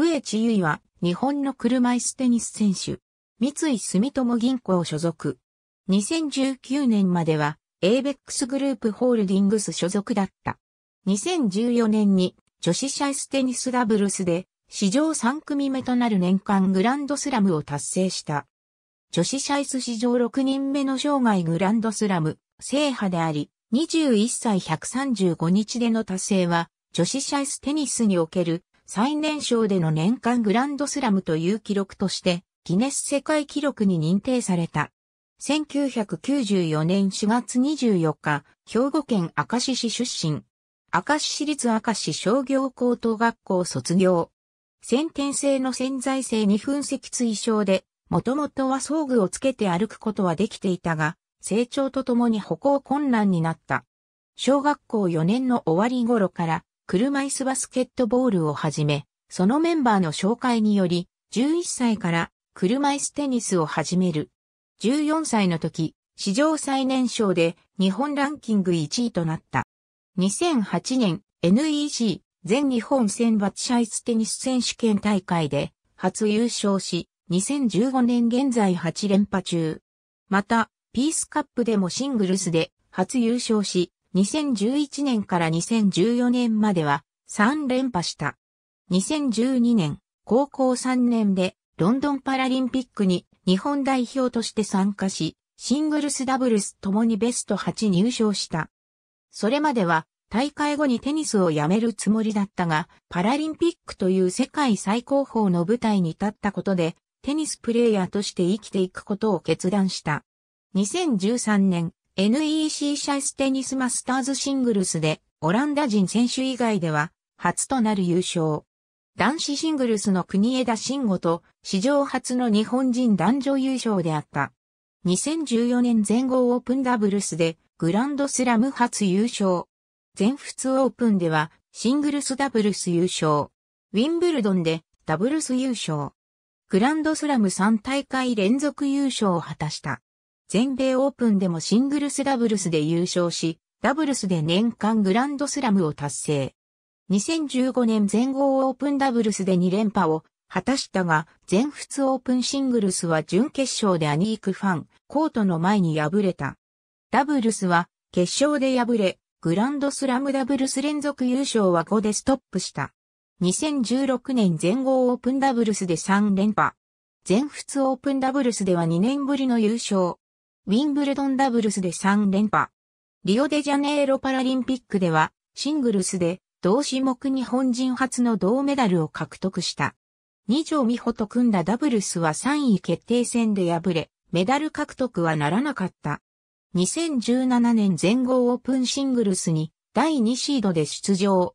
上地結衣は日本の車椅子テニス選手。三井住友銀行所属。2019年までは、エイベックスグループホールディングス所属だった。2014年に女子シャイステニスダブルスで史上3組目となる年間グランドスラムを達成した。女子シャイス史上6人目の生涯グランドスラム制覇であり、21歳135日での達成は女子シャイステニスにおける最年少での年間グランドスラムという記録として、ギネス世界記録に認定された。1994年4月24日、兵庫県明石市出身。明石市立明石商業高等学校卒業。先天性の潜在性に分析追症で、もともとは装具をつけて歩くことはできていたが、成長とともに歩行困難になった。小学校4年の終わり頃から車椅子バスケットボールをはじめ、そのメンバーの紹介により、11歳から車椅子テニスを始める。14歳の時、史上最年少で日本ランキング1位となった。2008年 NEC 全日本選抜車椅子テニス選手権大会で初優勝し、2015年現在8連覇中。また、ピースカップでもシングルスで初優勝し、2011年から2014年までは3連覇した。2012年、高校3年でロンドンパラリンピックに日本代表として参加し、シングルスダブルスともにベスト8入賞した。それまでは大会後にテニスをやめるつもりだったが、パラリンピックという世界最高峰の舞台に立ったことで、テニスプレーヤーとして生きていくことを決断した。2013年、NEC シャイステニスマスターズシングルスで、オランダ人選手以外では、初となる優勝。男子シングルスの国枝慎吾と、史上初の日本人男女優勝であった。2014年全豪オープンダブルスで、グランドスラム初優勝。全仏オープンでは、シングルスダブルス優勝。ウィンブルドンで、ダブルス優勝。グランドスラム3大会連続優勝を果たした。全米オープンでもシングルスダブルスで優勝し、ダブルスで年間グランドスラムを達成。2015年全豪オープンダブルスで2連覇を果たしたが、全仏オープンシングルスは準決勝でアニークファン、コートの前に敗れた。ダブルスは決勝で敗れ、グランドスラムダブルス連続優勝は5でストップした。2016年全豪オープンダブルスで3連覇。全仏オープンダブルスでは2年ぶりの優勝。ウィンブルドンダブルスで3連覇。リオデジャネイロパラリンピックでは、シングルスで、同種目日本人初の銅メダルを獲得した。二条美穂と組んだダブルスは3位決定戦で敗れ、メダル獲得はならなかった。2017年全豪オープンシングルスに第2シードで出場。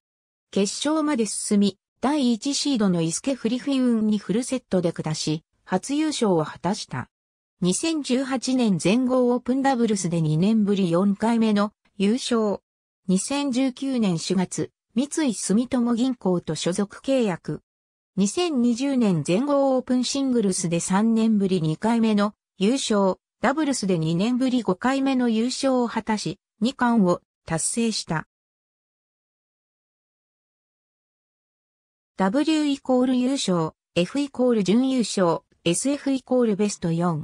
決勝まで進み、第1シードのイスケフリフィウンにフルセットで下し、初優勝を果たした。2018年全豪オープンダブルスで2年ぶり4回目の優勝。2019年4月、三井住友銀行と所属契約。2020年全豪オープンシングルスで3年ぶり2回目の優勝、ダブルスで2年ぶり5回目の優勝を果たし、2冠を達成した。W イコール優勝、F イコール準優勝、SF イコールベスト4。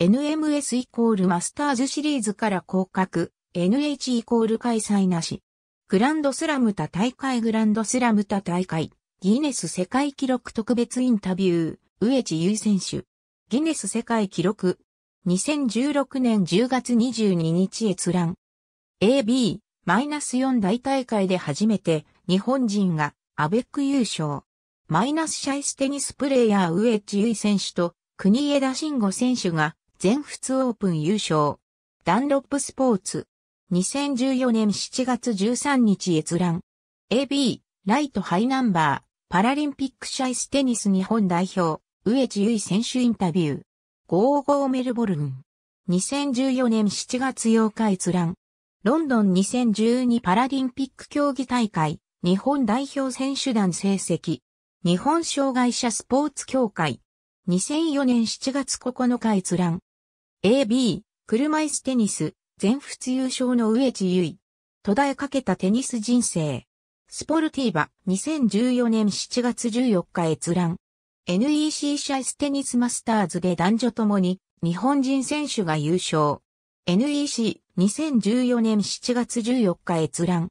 NMS イコールマスターズシリーズから降格、NH イコール開催なし。グランドスラム他大会グランドスラム他大会、ギネス世界記録特別インタビュー、植地優選手。ギネス世界記録。2016年10月22日閲覧。AB、4大大会で初めて日本人がアベック優勝。マイナスシャイステニスプレーヤー植地優選手と国枝慎吾選手が全仏オープン優勝。ダンロップスポーツ。2014年7月13日閲覧。AB、ライトハイナンバー、パラリンピックシャイステニス日本代表、上地結衣選手インタビュー。55メルボルン。2014年7月8日閲覧。ロンドン2012パラリンピック競技大会、日本代表選手団成績。日本障害者スポーツ協会。2004年7月9日閲覧。AB、車椅子テニス、全仏優勝の上地結衣。途絶えかけたテニス人生。スポルティーバ、2014年7月14日閲覧。NEC シャイステニスマスターズで男女ともに日本人選手が優勝。NEC、2014年7月14日閲覧。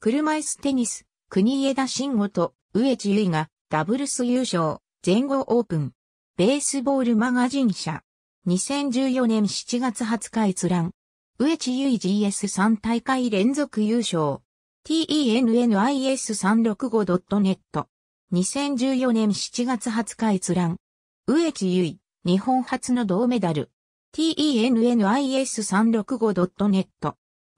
車椅子テニス、国枝慎吾と上地結衣がダブルス優勝、全豪オープン。ベースボールマガジン社。2014年7月20日閲覧。上地ユ衣 GS3 大会連続優勝。tennis365.net。2014年7月20日閲覧。上地ユ衣、日本初の銅メダル。tennis365.net。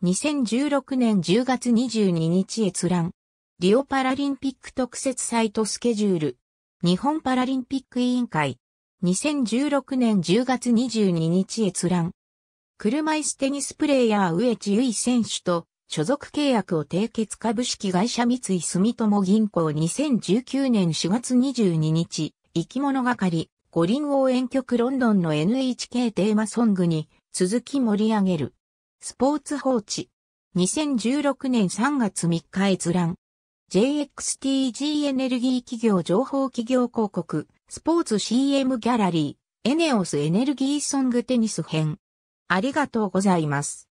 2016年10月22日閲覧。リオパラリンピック特設サイトスケジュール。日本パラリンピック委員会。2016年10月22日閲覧。車椅子テニスプレーヤー上地結衣選手と所属契約を締結株式会社三井住友銀行2019年4月22日、生き物係、五輪応援局ロンドンの NHK テーマソングに続き盛り上げる。スポーツ放置。2016年3月3日閲覧。JXTG エネルギー企業情報企業広告。スポーツ CM ギャラリー、エネオスエネルギーソングテニス編。ありがとうございます。